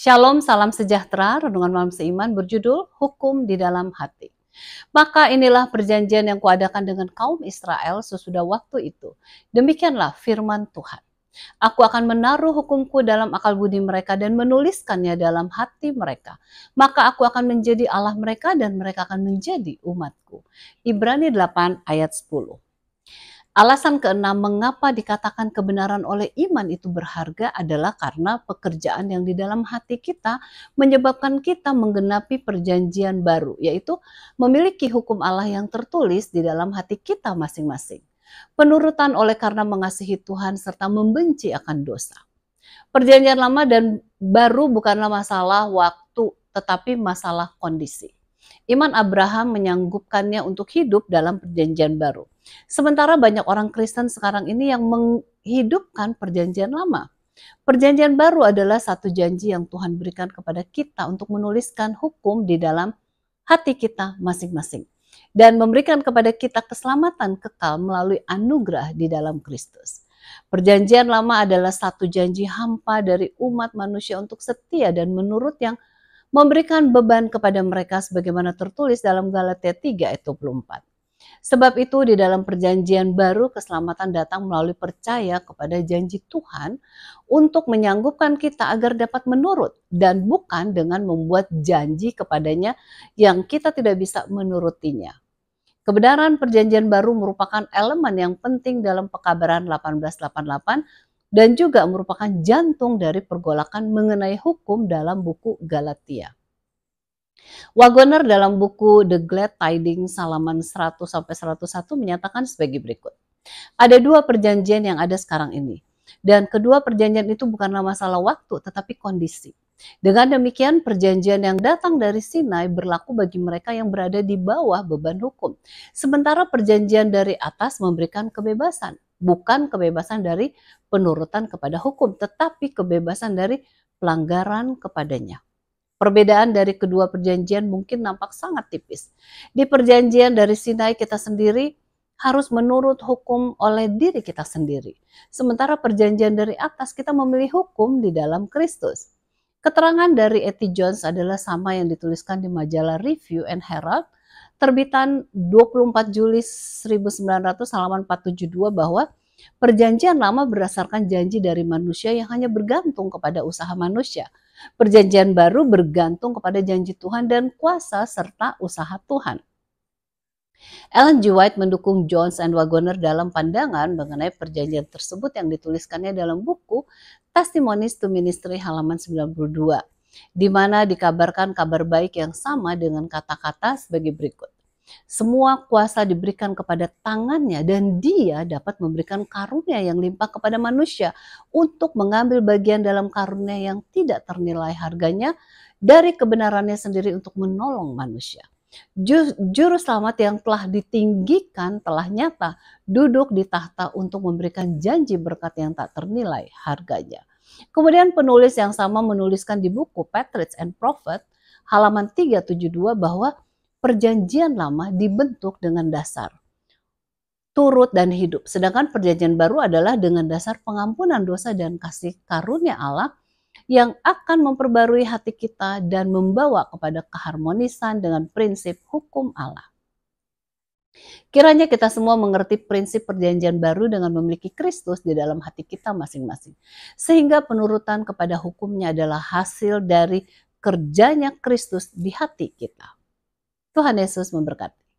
Shalom, salam sejahtera, renungan malam seiman berjudul Hukum di dalam Hati. Maka inilah perjanjian yang kuadakan dengan kaum Israel sesudah waktu itu. Demikianlah firman Tuhan. Aku akan menaruh hukumku dalam akal budi mereka dan menuliskannya dalam hati mereka. Maka aku akan menjadi Allah mereka dan mereka akan menjadi umatku. Ibrani 8 ayat 10. Alasan keenam mengapa dikatakan kebenaran oleh iman itu berharga adalah karena pekerjaan yang di dalam hati kita menyebabkan kita menggenapi perjanjian baru, yaitu memiliki hukum Allah yang tertulis di dalam hati kita masing-masing. Penurutan oleh karena mengasihi Tuhan serta membenci akan dosa. Perjanjian lama dan baru bukanlah masalah waktu, tetapi masalah kondisi. Iman Abraham menyanggupkannya untuk hidup dalam perjanjian baru. Sementara banyak orang Kristen sekarang ini yang menghidupkan perjanjian lama. Perjanjian baru adalah satu janji yang Tuhan berikan kepada kita untuk menuliskan hukum di dalam hati kita masing-masing dan memberikan kepada kita keselamatan kekal melalui anugerah di dalam Kristus. Perjanjian lama adalah satu janji hampa dari umat manusia untuk setia dan menurut yang memberikan beban kepada mereka sebagaimana tertulis dalam Galatia 3 ayat 24. Sebab itu di dalam perjanjian baru keselamatan datang melalui percaya kepada janji Tuhan untuk menyanggupkan kita agar dapat menurut dan bukan dengan membuat janji kepadanya yang kita tidak bisa menurutinya. Kebenaran perjanjian baru merupakan elemen yang penting dalam pekabaran 1888 dan juga merupakan jantung dari pergolakan mengenai hukum dalam buku Galatia. Wagoner dalam buku The Glad Tidings Salaman 100 101 menyatakan sebagai berikut. Ada dua perjanjian yang ada sekarang ini dan kedua perjanjian itu bukanlah masalah waktu tetapi kondisi. Dengan demikian, perjanjian yang datang dari Sinai berlaku bagi mereka yang berada di bawah beban hukum, sementara perjanjian dari atas memberikan kebebasan bukan kebebasan dari penurutan kepada hukum, tetapi kebebasan dari pelanggaran kepadanya. Perbedaan dari kedua perjanjian mungkin nampak sangat tipis. Di perjanjian dari Sinai kita sendiri harus menurut hukum oleh diri kita sendiri. Sementara perjanjian dari atas kita memilih hukum di dalam Kristus. Keterangan dari Etty Jones adalah sama yang dituliskan di majalah Review and Herald – terbitan 24 Juli 1900 halaman 472 bahwa perjanjian lama berdasarkan janji dari manusia yang hanya bergantung kepada usaha manusia. Perjanjian baru bergantung kepada janji Tuhan dan kuasa serta usaha Tuhan. Ellen G. White mendukung Jones and Wagoner dalam pandangan mengenai perjanjian tersebut yang dituliskannya dalam buku Testimonies to Ministry halaman 92 di mana dikabarkan kabar baik yang sama dengan kata-kata sebagai berikut. Semua kuasa diberikan kepada tangannya dan dia dapat memberikan karunia yang limpah kepada manusia untuk mengambil bagian dalam karunia yang tidak ternilai harganya dari kebenarannya sendiri untuk menolong manusia. Juru selamat yang telah ditinggikan telah nyata duduk di tahta untuk memberikan janji berkat yang tak ternilai harganya. Kemudian penulis yang sama menuliskan di buku Patriots and Prophet halaman 372 bahwa perjanjian lama dibentuk dengan dasar turut dan hidup. Sedangkan perjanjian baru adalah dengan dasar pengampunan dosa dan kasih karunia Allah yang akan memperbarui hati kita dan membawa kepada keharmonisan dengan prinsip hukum Allah. Kiranya kita semua mengerti prinsip perjanjian baru dengan memiliki Kristus di dalam hati kita masing-masing. Sehingga penurutan kepada hukumnya adalah hasil dari kerjanya Kristus di hati kita. Tuhan Yesus memberkati.